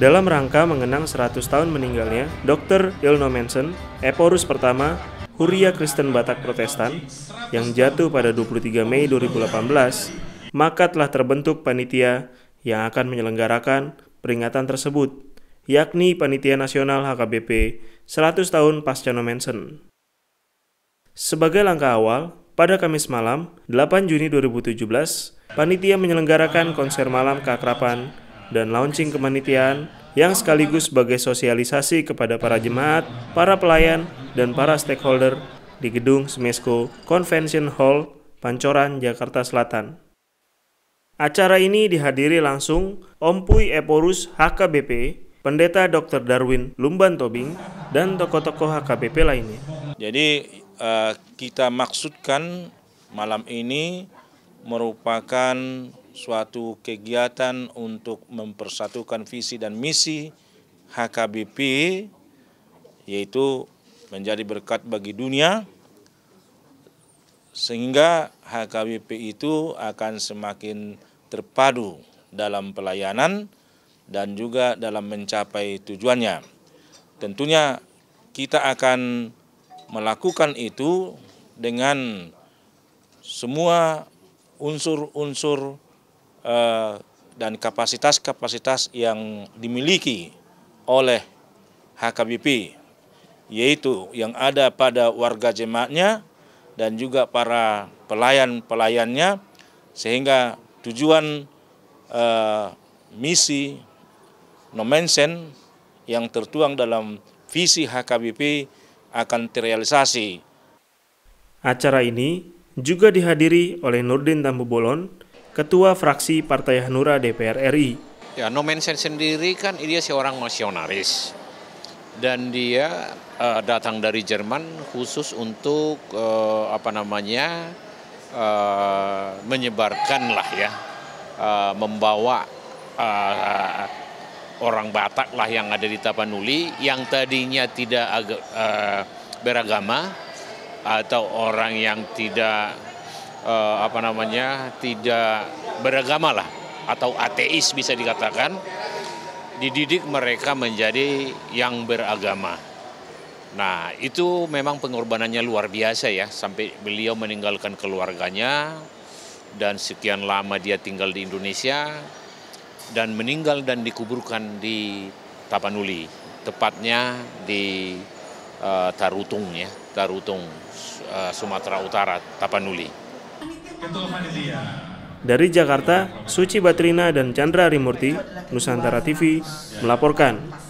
Dalam rangka mengenang 100 tahun meninggalnya, Dr. Ilno Manson, Eporus pertama, Huria Kristen Batak Protestan, yang jatuh pada 23 Mei 2018, maka telah terbentuk panitia yang akan menyelenggarakan peringatan tersebut, yakni Panitia Nasional HKBP 100 tahun pasca No Manson. Sebagai langkah awal, pada Kamis malam, 8 Juni 2017, panitia menyelenggarakan konser malam keakrapan dan launching kemanitian yang sekaligus sebagai sosialisasi kepada para jemaat, para pelayan, dan para stakeholder di gedung Smesco Convention Hall, Pancoran, Jakarta Selatan. Acara ini dihadiri langsung Om Pui Eporus HKBP, Pendeta Dr. Darwin Lumban Tobing, dan tokoh-tokoh HKBP lainnya. Jadi eh, kita maksudkan malam ini merupakan suatu kegiatan untuk mempersatukan visi dan misi HKBP yaitu menjadi berkat bagi dunia sehingga HKBP itu akan semakin terpadu dalam pelayanan dan juga dalam mencapai tujuannya. Tentunya kita akan melakukan itu dengan semua unsur-unsur uh, dan kapasitas-kapasitas yang dimiliki oleh HKBP, yaitu yang ada pada warga jemaatnya dan juga para pelayan-pelayannya, sehingga tujuan uh, misi nomensen yang tertuang dalam visi HKBP akan terrealisasi. Acara ini juga dihadiri oleh Nurdin Tambubolon, Ketua Fraksi Partai Hanura DPR RI. Ya, Nomensen sendiri kan dia seorang nasionalis dan dia uh, datang dari Jerman khusus untuk uh, apa namanya uh, menyebarkan lah ya, uh, membawa uh, orang Batak lah yang ada di Tapanuli yang tadinya tidak uh, beragama atau orang yang tidak uh, apa namanya tidak beragama lah atau ateis bisa dikatakan dididik mereka menjadi yang beragama. Nah itu memang pengorbanannya luar biasa ya sampai beliau meninggalkan keluarganya dan sekian lama dia tinggal di Indonesia dan meninggal dan dikuburkan di Tapanuli tepatnya di Eh, Tarutung ya, Tarutung eh, Sumatera Utara, Tapanuli. Dari Jakarta, Suci Batrina dan Chandra Rimurti, Nusantara TV melaporkan.